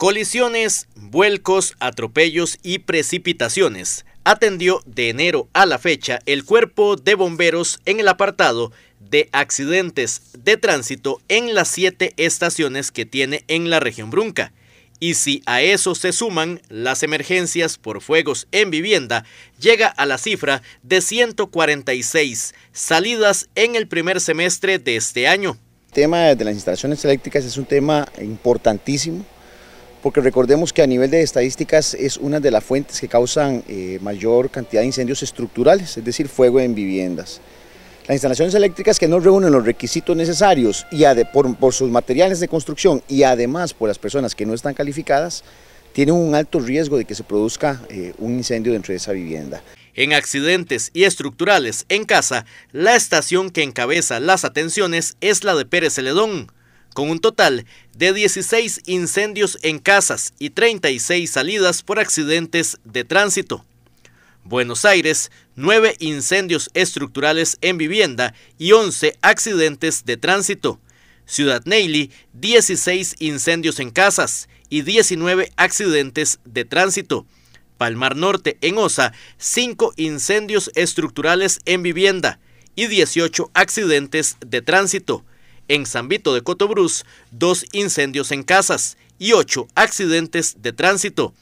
Colisiones, vuelcos, atropellos y precipitaciones. Atendió de enero a la fecha el cuerpo de bomberos en el apartado de accidentes de tránsito en las siete estaciones que tiene en la región Brunca. Y si a eso se suman las emergencias por fuegos en vivienda, llega a la cifra de 146 salidas en el primer semestre de este año. El tema de las instalaciones eléctricas es un tema importantísimo porque recordemos que a nivel de estadísticas es una de las fuentes que causan eh, mayor cantidad de incendios estructurales, es decir, fuego en viviendas. Las instalaciones eléctricas que no reúnen los requisitos necesarios y por, sus materiales de construcción y además por las personas que no están calificadas, tienen un alto riesgo de que se produzca eh, un incendio dentro de esa vivienda. En accidentes y estructurales en casa, la estación que encabeza las atenciones es la de Pérez Celedón con un total de 16 incendios en casas y 36 salidas por accidentes de tránsito. Buenos Aires, 9 incendios estructurales en vivienda y 11 accidentes de tránsito. Ciudad Neily, 16 incendios en casas y 19 accidentes de tránsito. Palmar Norte, en Osa, 5 incendios estructurales en vivienda y 18 accidentes de tránsito en San Vito de Cotobruz, dos incendios en casas y ocho accidentes de tránsito.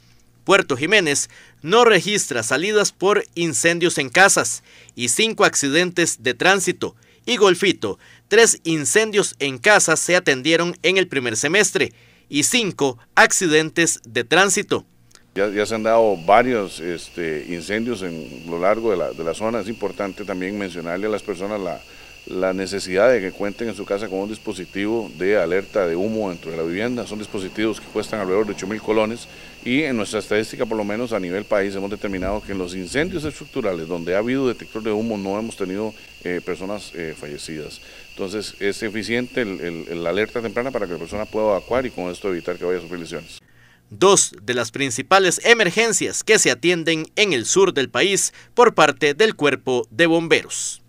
Puerto Jiménez no registra salidas por incendios en casas y cinco accidentes de tránsito. Y Golfito, tres incendios en casas se atendieron en el primer semestre y cinco accidentes de tránsito. Ya, se han dado varios este, incendios en lo largo de la zona. Es importante también mencionarle a las personas la, la necesidad de que cuenten en su casa con un dispositivo de alerta de humo dentro de la vivienda. Son dispositivos que cuestan alrededor de 8 mil colones y en nuestra estadística, por lo menos a nivel país, hemos determinado que en los incendios estructurales donde ha habido detector de humo no hemos tenido eh, personas eh, fallecidas. Entonces es eficiente la alerta temprana para que la persona pueda evacuar y con esto evitar que vaya a sufrir lesiones. Dos de las principales emergencias que se atienden en el sur del país por parte del cuerpo de bomberos.